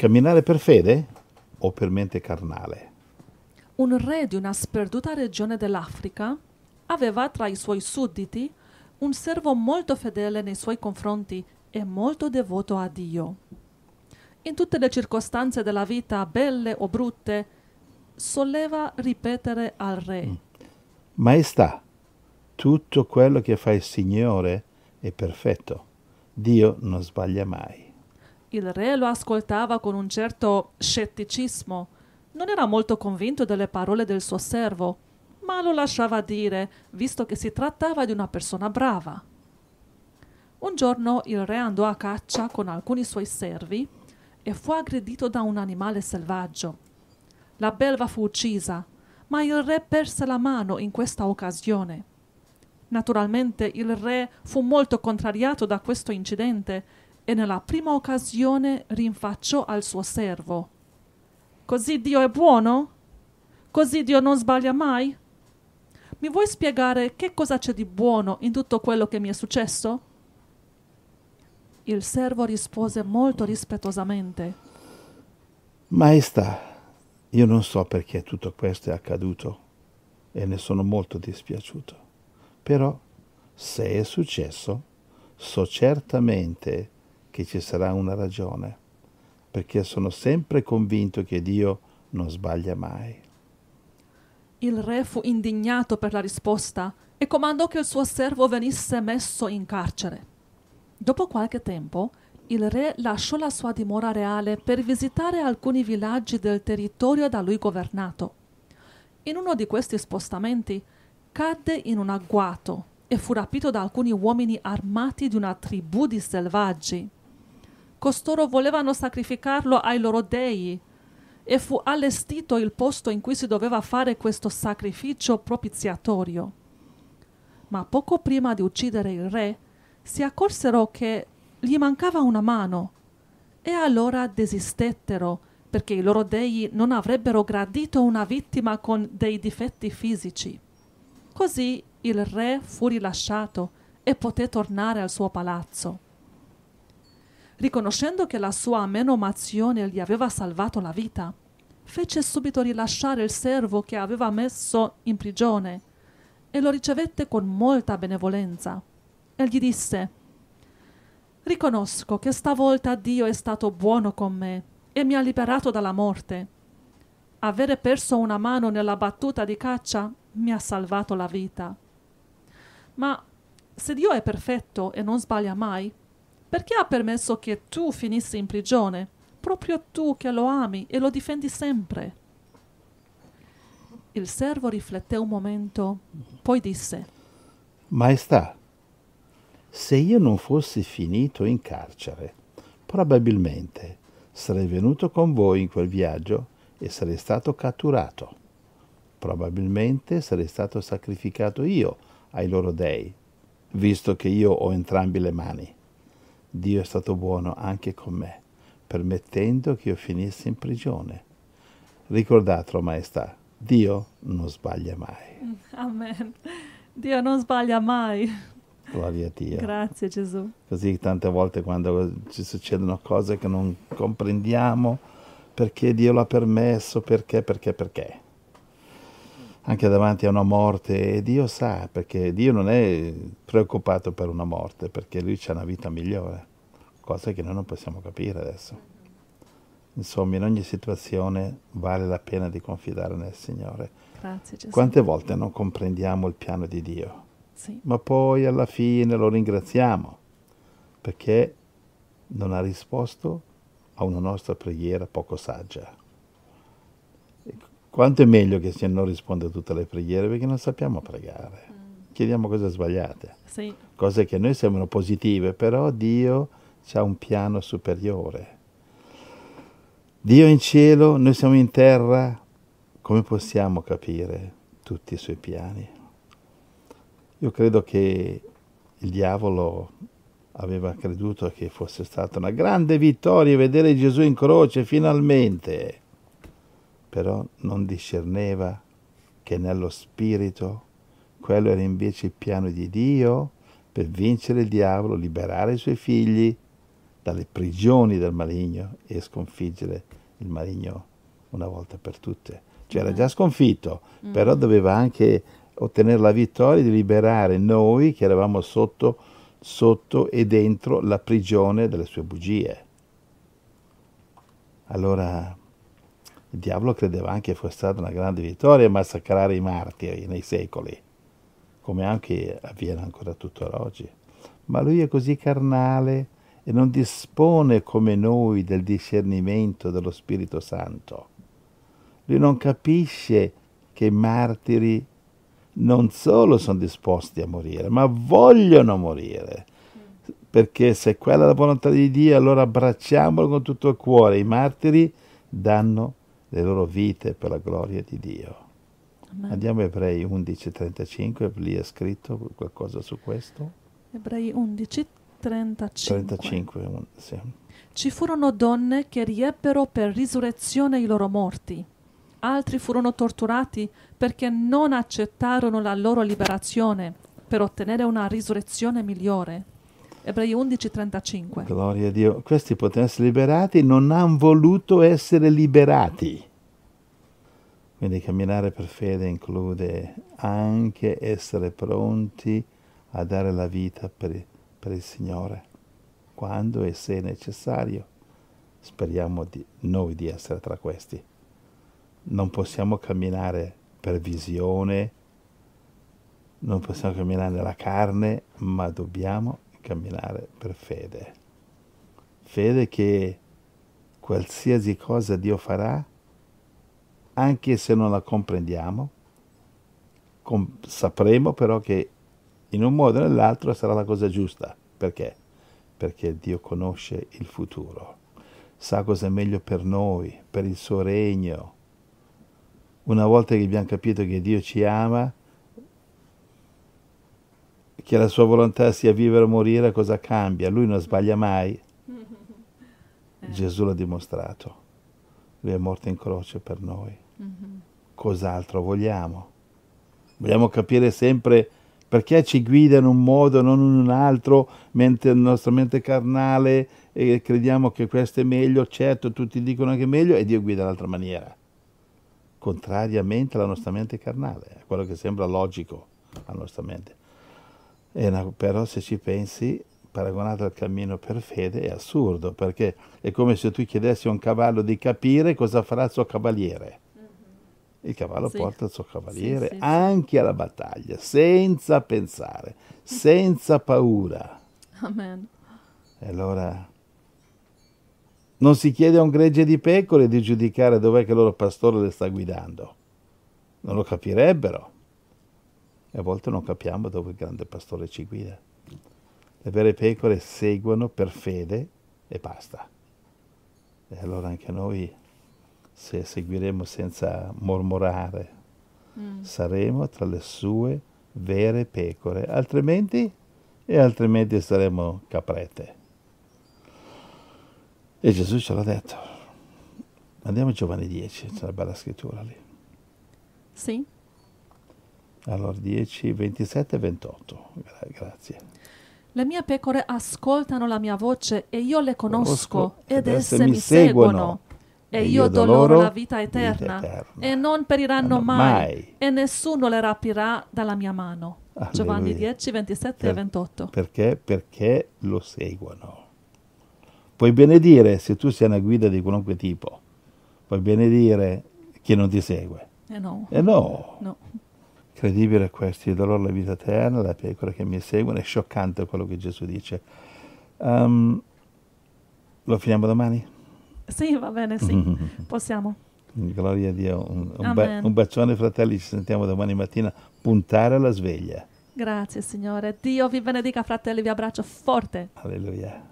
Camminare per fede o per mente carnale? Un re di una sperduta regione dell'Africa aveva tra i suoi sudditi un servo molto fedele nei suoi confronti e molto devoto a Dio. In tutte le circostanze della vita, belle o brutte, soleva ripetere al re. Mm. Maestà, tutto quello che fa il Signore è perfetto. Dio non sbaglia mai. Il re lo ascoltava con un certo scetticismo. Non era molto convinto delle parole del suo servo, ma lo lasciava dire, visto che si trattava di una persona brava. Un giorno il re andò a caccia con alcuni suoi servi e fu aggredito da un animale selvaggio. La belva fu uccisa, ma il re perse la mano in questa occasione. Naturalmente il re fu molto contrariato da questo incidente e nella prima occasione rinfacciò al suo servo. Così Dio è buono? Così Dio non sbaglia mai? Mi vuoi spiegare che cosa c'è di buono in tutto quello che mi è successo? Il servo rispose molto rispettosamente. Maestà, io non so perché tutto questo è accaduto e ne sono molto dispiaciuto, però se è successo, so certamente che che ci sarà una ragione, perché sono sempre convinto che Dio non sbaglia mai. Il re fu indignato per la risposta e comandò che il suo servo venisse messo in carcere. Dopo qualche tempo, il re lasciò la sua dimora reale per visitare alcuni villaggi del territorio da lui governato. In uno di questi spostamenti cadde in un agguato e fu rapito da alcuni uomini armati di una tribù di selvaggi. Costoro volevano sacrificarlo ai loro dei e fu allestito il posto in cui si doveva fare questo sacrificio propiziatorio. Ma poco prima di uccidere il re, si accorsero che gli mancava una mano e allora desistettero perché i loro dei non avrebbero gradito una vittima con dei difetti fisici. Così il re fu rilasciato e poté tornare al suo palazzo riconoscendo che la sua menomazione gli aveva salvato la vita, fece subito rilasciare il servo che aveva messo in prigione e lo ricevette con molta benevolenza. E gli disse Riconosco che stavolta Dio è stato buono con me e mi ha liberato dalla morte. Avere perso una mano nella battuta di caccia mi ha salvato la vita. Ma se Dio è perfetto e non sbaglia mai, perché ha permesso che tu finissi in prigione? Proprio tu che lo ami e lo difendi sempre. Il servo rifletté un momento, poi disse: Maestà, se io non fossi finito in carcere, probabilmente sarei venuto con voi in quel viaggio e sarei stato catturato. Probabilmente sarei stato sacrificato io ai loro dei, visto che io ho entrambi le mani. Dio è stato buono anche con me, permettendo che io finissi in prigione. Ricordatelo, Maestà, Dio non sbaglia mai. Amen. Dio non sbaglia mai. Gloria a Dio. Grazie Gesù. Così tante volte quando ci succedono cose che non comprendiamo, perché Dio l'ha permesso, perché, perché, perché anche davanti a una morte e Dio sa, perché Dio non è preoccupato per una morte, perché lui c'è una vita migliore, cosa che noi non possiamo capire adesso. Insomma, in ogni situazione vale la pena di confidare nel Signore. Grazie, Gesù. Quante volte non comprendiamo il piano di Dio, sì. ma poi alla fine lo ringraziamo perché non ha risposto a una nostra preghiera poco saggia. Quanto è meglio che se non risponde a tutte le preghiere perché non sappiamo pregare. Mm. Chiediamo cose sbagliate, sì. cose che a noi sembrano positive, però Dio ha un piano superiore. Dio in cielo, noi siamo in terra, come possiamo capire tutti i suoi piani? Io credo che il diavolo aveva creduto che fosse stata una grande vittoria vedere Gesù in croce finalmente però non discerneva che nello spirito quello era invece il piano di Dio per vincere il diavolo, liberare i suoi figli dalle prigioni del maligno e sconfiggere il maligno una volta per tutte. Cioè era già sconfitto, mm. però doveva anche ottenere la vittoria di liberare noi che eravamo sotto, sotto e dentro la prigione delle sue bugie. Allora il diavolo credeva anche fosse stata una grande vittoria massacrare i martiri nei secoli, come anche avviene ancora tuttora oggi. Ma lui è così carnale e non dispone come noi del discernimento dello Spirito Santo. Lui non capisce che i martiri non solo sono disposti a morire, ma vogliono morire. Perché se quella è la volontà di Dio, allora abbracciamolo con tutto il cuore. I martiri danno le loro vite per la gloria di Dio. Amen. Andiamo a Ebrei 11:35, lì è scritto qualcosa su questo? Ebrei 11:35. 35, sì. Ci furono donne che riebbero per risurrezione i loro morti. Altri furono torturati perché non accettarono la loro liberazione per ottenere una risurrezione migliore. Ebrei 11:35. Gloria a Dio. Questi potevano essere liberati, non hanno voluto essere liberati. Quindi camminare per fede include anche essere pronti a dare la vita per, per il Signore, quando e se necessario. Speriamo di, noi di essere tra questi. Non possiamo camminare per visione, non possiamo camminare nella carne, ma dobbiamo camminare per fede. Fede che qualsiasi cosa Dio farà, anche se non la comprendiamo, com- sapremo però che in un modo o nell'altro sarà la cosa giusta. Perché? Perché Dio conosce il futuro, sa cosa è meglio per noi, per il suo regno. Una volta che abbiamo capito che Dio ci ama, che la sua volontà sia vivere o morire, cosa cambia? Lui non sbaglia mai. Eh. Gesù l'ha dimostrato. Lui è morto in croce per noi. Mm-hmm. Cos'altro vogliamo? Vogliamo capire sempre perché ci guida in un modo, e non in un altro, mentre la nostra mente carnale e crediamo che questo è meglio, certo tutti dicono che è meglio e Dio guida in un'altra maniera, contrariamente alla nostra mente carnale, a quello che sembra logico alla nostra mente. Una, però se ci pensi, paragonato al cammino per fede, è assurdo, perché è come se tu chiedessi a un cavallo di capire cosa farà il suo cavaliere. Mm-hmm. Il cavallo sì. porta il suo cavaliere sì, sì, anche alla battaglia, senza pensare, senza paura. Amen. E allora non si chiede a un gregge di pecore di giudicare dov'è che il loro pastore le sta guidando. Non lo capirebbero e a volte non capiamo dove il grande pastore ci guida. Le vere pecore seguono per fede e basta. E allora anche noi, se seguiremo senza mormorare, mm. saremo tra le sue vere pecore, altrimenti, e altrimenti saremo caprette. E Gesù ce l'ha detto. Andiamo a Giovanni 10, c'è una bella scrittura lì. Sì. Allora 10, 27 e 28. Gra- grazie. Le mie pecore ascoltano la mia voce e io le conosco ed esse mi seguono. E io do loro la vita eterna, vita eterna. e non periranno non mai, e nessuno le rapirà dalla mia mano. Alleluia. Giovanni 10, 27 per, e 28. Perché? Perché lo seguono. Puoi benedire se tu sei una guida di qualunque tipo, puoi benedire chi non ti segue. E eh no. Eh no. no incredibile questo, il dolore la vita eterna, la pecora che mi seguono, è scioccante quello che Gesù dice. Um, lo finiamo domani? Sì, va bene, sì, possiamo. Gloria a Dio, un, un, be- un bacione fratelli, ci sentiamo domani mattina, puntare alla sveglia. Grazie Signore, Dio vi benedica fratelli, vi abbraccio forte. Alleluia.